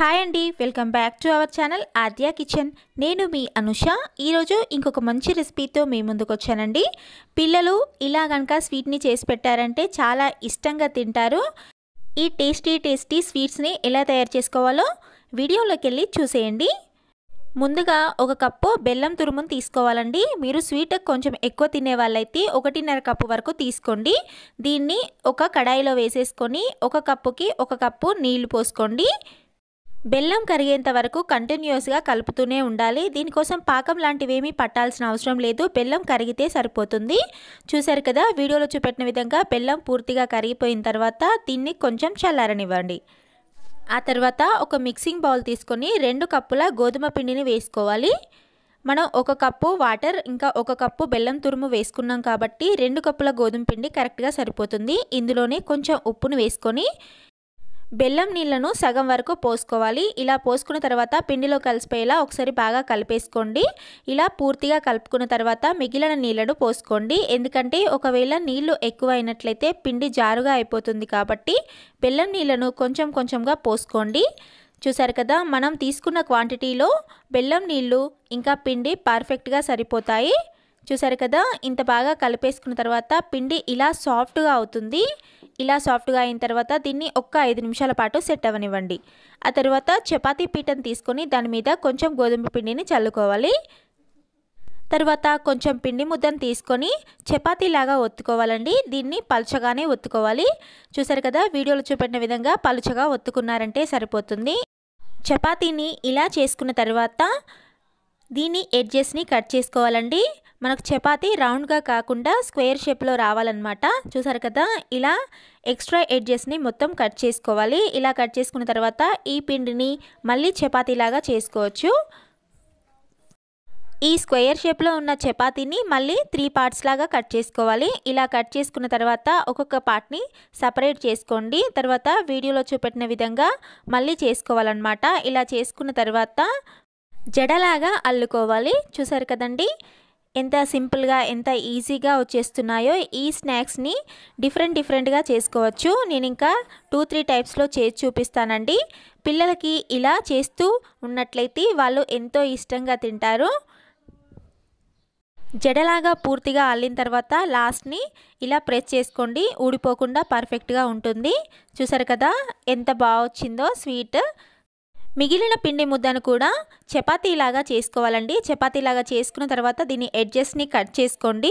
hi అండి welcome back to our channel Aadya kitchen నేను మీ అనుష ఈరోజు ఇంకొక మంచి రెసిపీతో మీ ముందుకు వచ్చానండి పిల్లలు ఇలా కనుక స్వీట్ని చేసి పెట్టారంటే చాలా ఇష్టంగా తింటారు ఈ టేస్టీ టేస్టీ స్వీట్స్ని ఎలా తయారు చేసుకోవాలో వీడియోలోకి వెళ్ళి చూసేయండి ముందుగా ఒక కప్పు బెల్లం తురుమును తీసుకోవాలండి మీరు స్వీట్ కొంచెం ఎక్కువ తినే వాళ్ళైతే ఒకటిన్నర కప్పు వరకు తీసుకోండి దీన్ని ఒక కడాయిలో వేసేసుకొని ఒక కప్పుకి ఒక కప్పు నీళ్లు పోసుకోండి బెల్లం కరిగేంత వరకు కంటిన్యూస్గా కలుపుతూనే ఉండాలి దీనికోసం పాకం లాంటివేమీ పట్టాల్సిన అవసరం లేదు బెల్లం కరిగితే సరిపోతుంది చూసారు కదా వీడియోలో చూపెట్టిన విధంగా బెల్లం పూర్తిగా కరిగిపోయిన తర్వాత దీన్ని కొంచెం చల్లారనివ్వండి ఆ తర్వాత ఒక మిక్సింగ్ బౌల్ తీసుకొని రెండు కప్పుల గోధుమ పిండిని వేసుకోవాలి మనం ఒక కప్పు వాటర్ ఇంకా ఒక కప్పు బెల్లం తురుము వేసుకున్నాం కాబట్టి రెండు కప్పుల గోధుమ పిండి కరెక్ట్గా సరిపోతుంది ఇందులోనే కొంచెం ఉప్పును వేసుకొని బెల్లం నీళ్లను సగం వరకు పోసుకోవాలి ఇలా పోసుకున్న తర్వాత పిండిలో కలిసిపోయేలా ఒకసారి బాగా కలిపేసుకోండి ఇలా పూర్తిగా కలుపుకున్న తర్వాత మిగిలిన నీళ్లను పోసుకోండి ఎందుకంటే ఒకవేళ నీళ్లు ఎక్కువైనట్లయితే పిండి జారుగా అయిపోతుంది కాబట్టి బెల్లం నీళ్లను కొంచెం కొంచెంగా పోసుకోండి చూసారు కదా మనం తీసుకున్న క్వాంటిటీలో బెల్లం నీళ్లు ఇంకా పిండి పర్ఫెక్ట్గా సరిపోతాయి చూసారు కదా ఇంత బాగా కలిపేసుకున్న తర్వాత పిండి ఇలా సాఫ్ట్గా అవుతుంది ఇలా సాఫ్ట్గా అయిన తర్వాత దీన్ని ఒక్క ఐదు నిమిషాల పాటు సెట్ అవ్వనివ్వండి ఆ తర్వాత చపాతీ పీటను తీసుకొని దాని మీద కొంచెం గోధుమ పిండిని చల్లుకోవాలి తర్వాత కొంచెం పిండి ముద్దను తీసుకొని చపాతీలాగా ఒత్తుకోవాలండి దీన్ని పలుచగానే ఒత్తుకోవాలి చూసారు కదా వీడియోలో చూపెట్టిన విధంగా పలుచగా ఒత్తుకున్నారంటే సరిపోతుంది చపాతీని ఇలా చేసుకున్న తర్వాత దీని ఎడ్జెస్ని కట్ చేసుకోవాలండి మనకు చపాతీ రౌండ్గా కాకుండా స్క్వేర్ షేప్లో రావాలన్నమాట చూసారు కదా ఇలా ఎక్స్ట్రా ఎడ్జెస్ని మొత్తం కట్ చేసుకోవాలి ఇలా కట్ చేసుకున్న తర్వాత ఈ పిండిని మళ్ళీ చపాతీలాగా చేసుకోవచ్చు ఈ స్క్వేర్ షేప్లో ఉన్న చపాతీని మళ్ళీ త్రీ పార్ట్స్ లాగా కట్ చేసుకోవాలి ఇలా కట్ చేసుకున్న తర్వాత ఒక్కొక్క పార్ట్ని సపరేట్ చేసుకోండి తర్వాత వీడియోలో చూపెట్టిన విధంగా మళ్ళీ చేసుకోవాలన్నమాట ఇలా చేసుకున్న తర్వాత జడలాగా అల్లుకోవాలి చూసారు కదండి ఎంత సింపుల్గా ఎంత ఈజీగా వచ్చేస్తున్నాయో ఈ స్నాక్స్ని డిఫరెంట్ డిఫరెంట్గా చేసుకోవచ్చు నేను ఇంకా టూ త్రీ టైప్స్లో చేసి చూపిస్తానండి పిల్లలకి ఇలా చేస్తూ ఉన్నట్లయితే వాళ్ళు ఎంతో ఇష్టంగా తింటారు జడలాగా పూర్తిగా అల్లిన తర్వాత లాస్ట్ని ఇలా ప్రెస్ చేసుకోండి ఊడిపోకుండా పర్ఫెక్ట్గా ఉంటుంది చూసారు కదా ఎంత బాగా వచ్చిందో స్వీట్ మిగిలిన పిండి ముద్దను కూడా చపాతీలాగా చేసుకోవాలండి చపాతీలాగా చేసుకున్న తర్వాత దీన్ని ఎడ్జెస్ని కట్ చేసుకోండి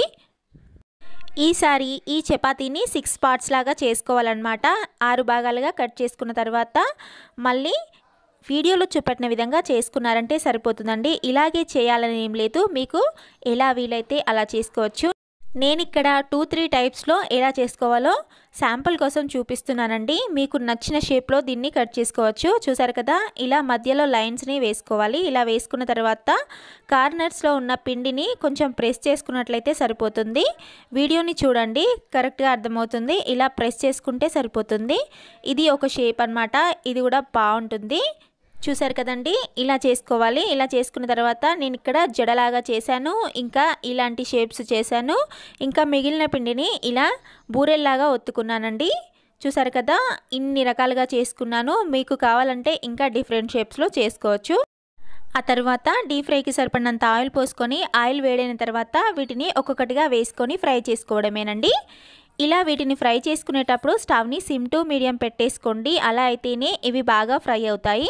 ఈసారి ఈ చపాతీని సిక్స్ పార్ట్స్ లాగా చేసుకోవాలన్నమాట ఆరు భాగాలుగా కట్ చేసుకున్న తర్వాత మళ్ళీ వీడియోలో చూపెట్టిన విధంగా చేసుకున్నారంటే సరిపోతుందండి ఇలాగే చేయాలని ఏం లేదు మీకు ఎలా వీలైతే అలా చేసుకోవచ్చు నేను ఇక్కడ టూ త్రీ టైప్స్లో ఎలా చేసుకోవాలో శాంపుల్ కోసం చూపిస్తున్నానండి మీకు నచ్చిన షేప్లో దీన్ని కట్ చేసుకోవచ్చు చూసారు కదా ఇలా మధ్యలో లైన్స్ని వేసుకోవాలి ఇలా వేసుకున్న తర్వాత కార్నర్స్లో ఉన్న పిండిని కొంచెం ప్రెస్ చేసుకున్నట్లయితే సరిపోతుంది వీడియోని చూడండి కరెక్ట్గా అర్థమవుతుంది ఇలా ప్రెస్ చేసుకుంటే సరిపోతుంది ఇది ఒక షేప్ అనమాట ఇది కూడా బాగుంటుంది చూసారు కదండి ఇలా చేసుకోవాలి ఇలా చేసుకున్న తర్వాత నేను ఇక్కడ జడలాగా చేశాను ఇంకా ఇలాంటి షేప్స్ చేశాను ఇంకా మిగిలిన పిండిని ఇలా బూరెల్లాగా ఒత్తుకున్నానండి చూసారు కదా ఇన్ని రకాలుగా చేసుకున్నాను మీకు కావాలంటే ఇంకా డిఫరెంట్ షేప్స్లో చేసుకోవచ్చు ఆ తర్వాత డీప్ ఫ్రైకి సరిపడినంత ఆయిల్ పోసుకొని ఆయిల్ వేడైన తర్వాత వీటిని ఒక్కొక్కటిగా వేసుకొని ఫ్రై చేసుకోవడమేనండి ఇలా వీటిని ఫ్రై చేసుకునేటప్పుడు స్టవ్ని సిమ్ టు మీడియం పెట్టేసుకోండి అలా అయితేనే ఇవి బాగా ఫ్రై అవుతాయి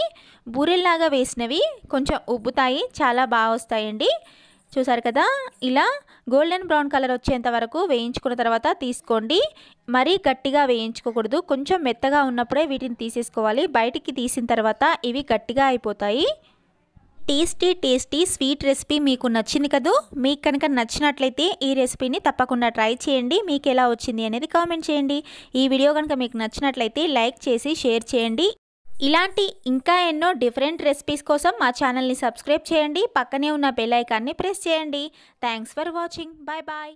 బూరెల్లాగా వేసినవి కొంచెం ఉబ్బుతాయి చాలా బాగా వస్తాయండి చూసారు కదా ఇలా గోల్డెన్ బ్రౌన్ కలర్ వచ్చేంత వరకు వేయించుకున్న తర్వాత తీసుకోండి మరీ గట్టిగా వేయించుకోకూడదు కొంచెం మెత్తగా ఉన్నప్పుడే వీటిని తీసేసుకోవాలి బయటికి తీసిన తర్వాత ఇవి గట్టిగా అయిపోతాయి టేస్టీ టేస్టీ స్వీట్ రెసిపీ మీకు నచ్చింది కదూ మీకు కనుక నచ్చినట్లయితే ఈ రెసిపీని తప్పకుండా ట్రై చేయండి మీకు ఎలా వచ్చింది అనేది కామెంట్ చేయండి ఈ వీడియో కనుక మీకు నచ్చినట్లయితే లైక్ చేసి షేర్ చేయండి ఇలాంటి ఇంకా ఎన్నో డిఫరెంట్ రెసిపీస్ కోసం మా ఛానల్ని సబ్స్క్రైబ్ చేయండి పక్కనే ఉన్న బెల్ ఐకాన్ని ప్రెస్ చేయండి thanks for watching bye bye